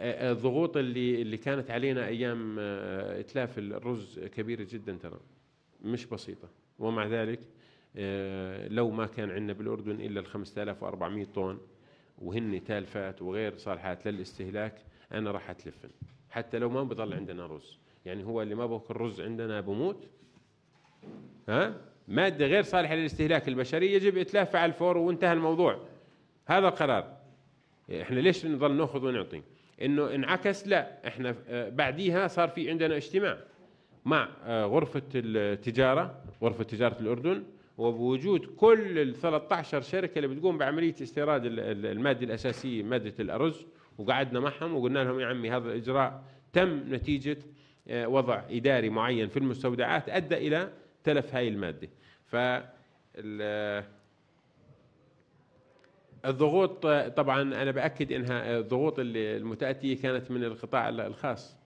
الضغوط اللي اللي كانت علينا ايام آه، اتلاف الرز كبيره جدا ترى مش بسيطه ومع ذلك آه، لو ما كان عندنا بالاردن الا ال 5400 طن وهن تالفات وغير صالحات للاستهلاك انا راح اتلفن حتى لو ما بضل عندنا رز يعني هو اللي ما باكل رز عندنا بموت ها ماده غير صالحه للاستهلاك البشري يجب اتلافها على الفور وانتهى الموضوع هذا القرار احنا ليش نضل ناخذ ونعطي انه انعكس لا احنا آه، بعديها صار في عندنا اجتماع مع آه، غرفه التجاره غرفه تجاره الاردن وبوجود كل ال 13 شركه اللي بتقوم بعمليه استيراد الماده الاساسيه ماده الارز وقعدنا معهم وقلنا لهم يا عمي هذا الاجراء تم نتيجه آه، وضع اداري معين في المستودعات ادى الى تلف هاي الماده ف الضغوط طبعا انا باكد انها الضغوط المتاتيه كانت من القطاع الخاص